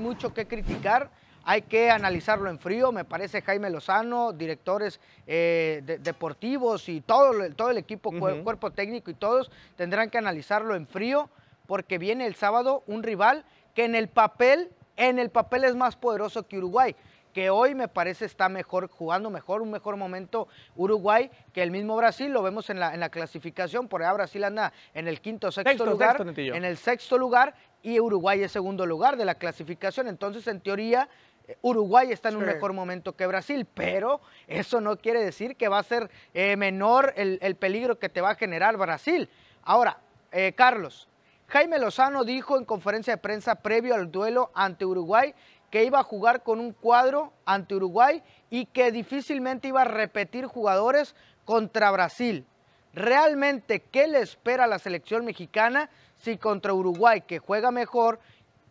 Mucho que criticar, hay que analizarlo en frío, me parece Jaime Lozano, directores eh, deportivos y todo, el equipo, cuerpo técnico y todos tendrán que analizarlo en frío porque viene el sábado un rival que en el papel, en el papel es más poderoso que Uruguay que hoy me parece está mejor, jugando mejor, un mejor momento Uruguay que el mismo Brasil, lo vemos en la, en la clasificación, por allá Brasil anda en el quinto sexto, lugar, en el sexto lugar y Uruguay es segundo lugar de la clasificación, entonces en teoría eh, Uruguay está en un mejor momento que Brasil, pero eso no quiere decir que va a ser eh, menor el, peligro que te va a generar Brasil. Ahora, eh, Carlos, Jaime Lozano dijo en conferencia de prensa previo al duelo ante Uruguay que iba a jugar con un cuadro ante Uruguay y que difícilmente iba a repetir jugadores contra Brasil. Realmente, ¿qué le espera a la selección mexicana si contra Uruguay, que juega mejor,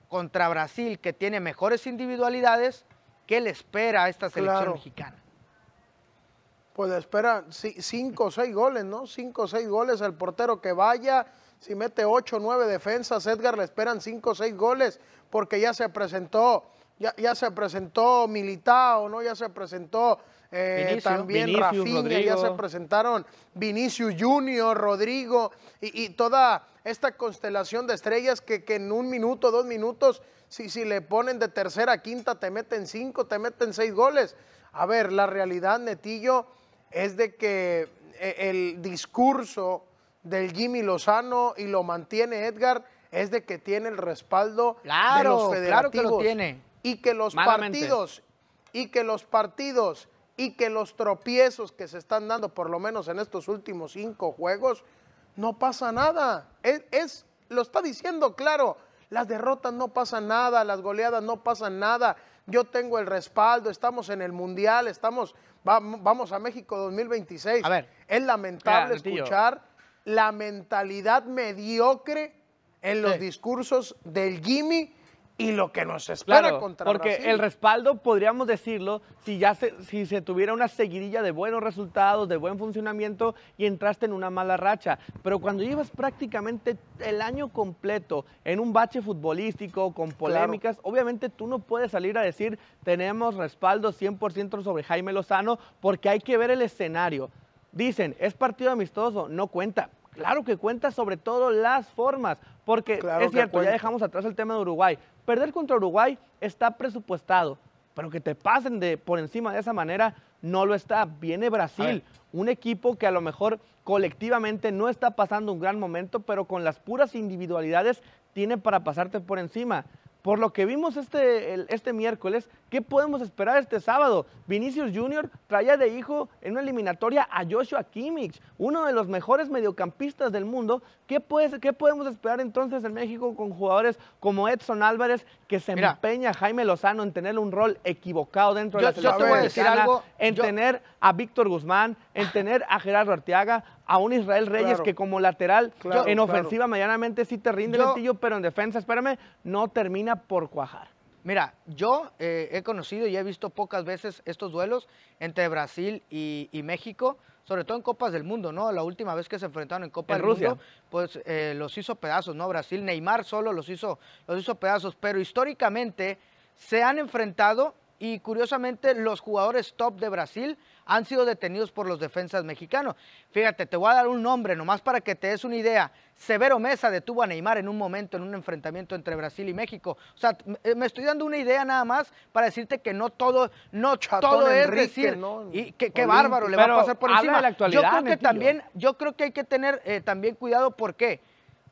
contra Brasil, que tiene mejores individualidades, ¿qué le espera a esta selección mexicana? Pues le espera cinco o seis goles, ¿no? Cinco o seis goles al portero que vaya. Si mete ocho o nueve defensas, Edgar, le esperan cinco o seis goles porque ya se presentó ya, ya se presentó Militao, ¿no? Ya se presentó eh, también ya se presentaron Vinicius Junior, Rodrigo y, toda esta constelación de estrellas que, en un minuto, dos minutos, si, si, le ponen de tercera a quinta, te meten cinco, te meten seis goles. A ver, la realidad, Netillo, es de que e, el discurso del Jimmy Lozano y lo mantiene Edgar es de que tiene el respaldo de los federativos. Claro que lo tiene y que los partidos y que los partidos y que los tropiezos que se están dando, por lo menos en estos últimos cinco juegos, no pasa nada. Es, lo está diciendo claro. Las derrotas no pasan nada, las goleadas no pasan nada. Yo tengo el respaldo, estamos en el mundial, estamos vamos a México 2026. es lamentable escuchar la mentalidad mediocre en los discursos del Jimmy y lo que nos espera porque el respaldo, podríamos decirlo, si ya se, si se tuviera una seguidilla de buenos resultados, de buen funcionamiento y entraste en una mala racha. Pero cuando llevas prácticamente el año completo en un bache futbolístico, con polémicas, obviamente tú no puedes salir a decir tenemos respaldo 100% sobre Jaime Lozano porque hay que ver el escenario. Dicen, es partido amistoso, no cuenta Claro que cuenta sobre todo las formas, porque es cierto, ya dejamos atrás el tema de Uruguay. Perder contra Uruguay está presupuestado, pero que te pasen de por encima de esa manera no lo está. Viene Brasil, un equipo que a lo mejor colectivamente no está pasando un gran momento, pero con las puras individualidades tiene para pasarte por encima. Por lo que vimos este, este miércoles, ¿qué podemos esperar este sábado? Vinicius Jr. traía de hijo en una eliminatoria a Joshua Kimmich, uno de los mejores mediocampistas del mundo. ¿Qué, podemos esperar entonces en México con jugadores como Edson Álvarez, que se empeña Jaime Lozano en tener un rol equivocado dentro de la selección? Yo te voy a decir algo. En tener a Víctor Guzmán, en tener a Gerardo Arteaga, a un Israel Reyes que como lateral en ofensiva medianamente sí te rinde el lentillo, pero en defensa, espérame, no termina por cuajar. Mira, yo eh, he conocido y he visto pocas veces estos duelos entre Brasil y, México, sobre todo en Copas del Mundo, ¿no? La última vez que se enfrentaron en Copa del Mundo, pues eh, los hizo pedazos, ¿no? Brasil, Neymar solo los hizo, los hizo pedazos, pero históricamente se han enfrentado y curiosamente los jugadores top de Brasil han sido detenidos por los defensas mexicanos. Fíjate, te voy a dar un nombre nomás para que te des una idea. Severo Mesa detuvo a Neymar en un momento en un enfrentamiento entre Brasil y México. O sea, eh, me estoy dando una idea nada más para decirte que no todo, no todo es Enrique, y que, qué bárbaro le va a pasar por encima. De la actualidad, yo creo que también, yo creo que hay que tener eh, también cuidado porque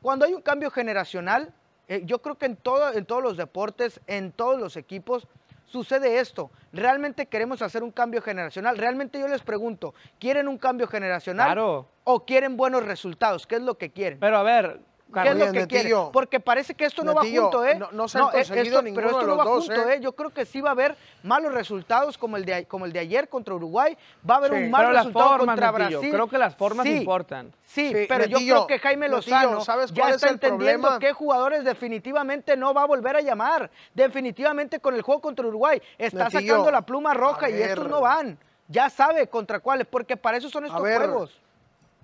cuando hay un cambio generacional, eh, yo creo que en todo, en todos los deportes, en todos los equipos, sucede esto. ¿Realmente queremos hacer un cambio generacional? Realmente yo les pregunto, ¿quieren un cambio generacional? ¿O quieren buenos resultados? ¿Qué es lo que quieren? Pero a ver, ¿Qué es lo que quiere? Porque parece que esto no va junto, ¿eh? No, se han conseguido ninguno Pero esto de los no va junto, ¿eh? ¿eh? Yo creo que sí va a haber malos resultados como el de, como el de ayer contra Uruguay. Va a haber un mal resultado contra Brasil. Creo que las formas importan. Sí, pero yo creo que Jaime Lozano ya está entendiendo qué jugadores definitivamente no va a volver a llamar. Definitivamente con el juego contra Uruguay. Está sacando la pluma roja y estos no van. Ya sabe contra cuáles, porque para eso son estos juegos.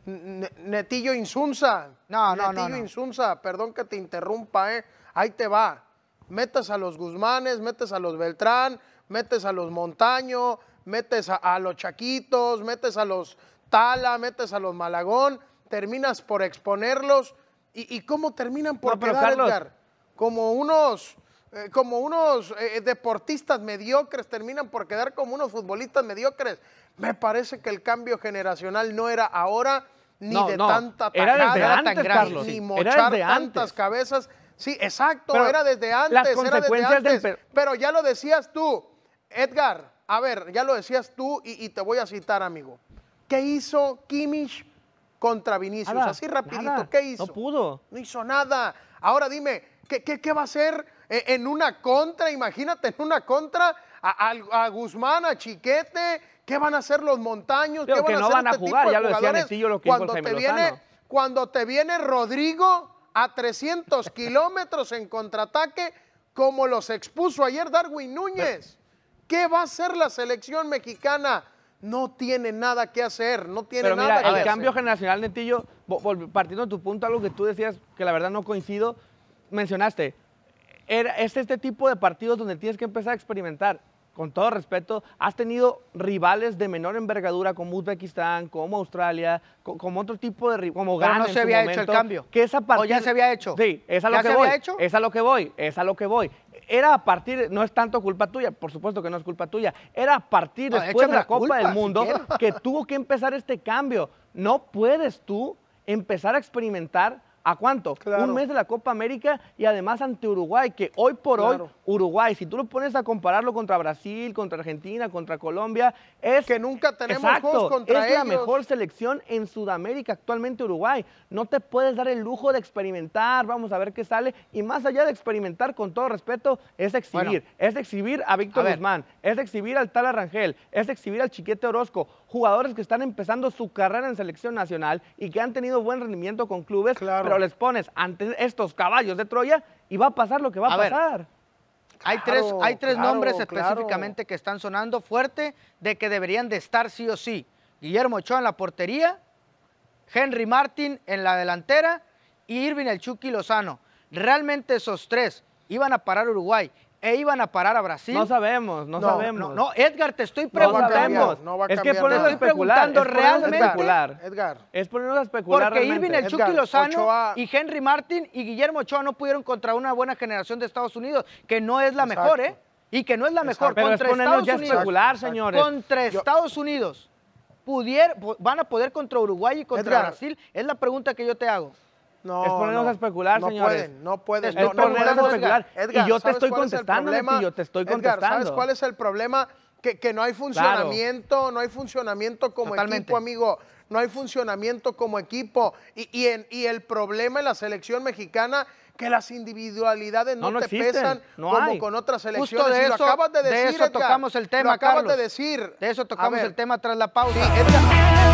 Netillo Insunza. No, no, Netillo Insunza, perdón que te interrumpa, ¿eh? Ahí te va. Metes a los Guzmanes, metes a los Beltrán, metes a los Montaño, metes a, los Chaquitos, metes a los Tala, metes a los Malagón, terminas por exponerlos. ¿Y, cómo terminan por quedar, Como unos eh, como unos eh, eh, deportistas mediocres, terminan por quedar como unos futbolistas mediocres. Me parece que el cambio generacional no era ahora ni de tanta tajada ni mochar tantas cabezas. Sí, exacto, era desde antes, era desde antes. Pero ya lo decías tú, Edgar, a ver, ya lo decías tú y, te voy a citar, amigo. ¿Qué hizo Kimmich contra Vinicius? Así rapidito, ¿qué hizo? No pudo. No hizo nada. Ahora dime, ¿qué, qué, va a hacer eh, en una contra? Imagínate en una contra a Guzmán, a Chiquete ¿Qué van a hacer los montaños? que no van a este jugar, ya lo decía Netillo, cuando te viene, Cuando te viene Rodrigo a 300 kilómetros en contraataque, como los expuso ayer Darwin Núñez. ¿Qué va a hacer la selección mexicana? No tiene nada que hacer, no tiene nada que hacer. El cambio generacional, Netillo, partiendo de tu punto, algo que tú decías que la verdad no coincido, mencionaste, era, es este tipo de partidos donde tienes que empezar a experimentar con todo respeto, has tenido rivales de menor envergadura como Uzbekistán, como Australia, como otro tipo de rivales, como Ghana. no se había hecho el cambio. Que esa o ya se había hecho. Sí, es a lo que voy. Había hecho? Es a lo que voy, es a lo que voy. Era a partir, no es tanto culpa tuya, por supuesto que no es culpa tuya, era a partir después de la, Copa del Mundo que tuvo que empezar este cambio. No puedes tú empezar a experimentar ¿A cuánto? Un mes de la Copa América y además ante Uruguay, que hoy por hoy, Uruguay, si tú lo pones a compararlo contra Brasil, contra Argentina, contra Colombia, es... Que nunca tenemos contra es la mejor selección en Sudamérica actualmente Uruguay. No te puedes dar el lujo de experimentar, vamos a ver qué sale. Y más allá de experimentar, con todo respeto, es exhibir. es exhibir a Víctor Guzmán, es exhibir al Tal Rangel, es exhibir al Chiquete Orozco, jugadores que están empezando su carrera en selección nacional y que han tenido buen rendimiento con clubes, les pones ante estos caballos de Troya y va a pasar lo que va a, pasar. hay tres, hay tres nombres específicamente que están sonando fuerte de que deberían de estar sí o sí. Guillermo Ochoa en la portería, Henry Martin en la delantera y Irving El Chucky Lozano. Realmente esos tres iban a parar Uruguay e iban a parar a Brasil. No sabemos, no, sabemos. No, Edgar, te estoy preguntando. No, va a cambiar, no va a es que ponernos a especular. Es Edgar. Es ponernos a especular. Porque Irvin Irving El Chucky Lozano y Henry Martin y Guillermo Ochoa no pudieron contra una buena generación de Estados Unidos, que no es la mejor, ¿eh? Y que no es la mejor. Pero contra es Estados ya Unidos. especular, señores. Contra Estados Unidos. van a poder contra Uruguay y contra Brasil? Es la pregunta que yo te hago. No, es ponernos a especular, no Pueden, no pueden, es no ponernos a especular. Edgar, y yo te estoy contestando, yo te estoy contestando. ¿sabes cuál es el problema? Que, no hay funcionamiento, no hay funcionamiento como equipo, amigo. No hay funcionamiento como equipo. Y, y, el problema en la selección mexicana que las individualidades no, te pesan como con otras elecciones. de eso, tocamos el tema, acabas de decir. De eso tocamos el tema tras la pausa.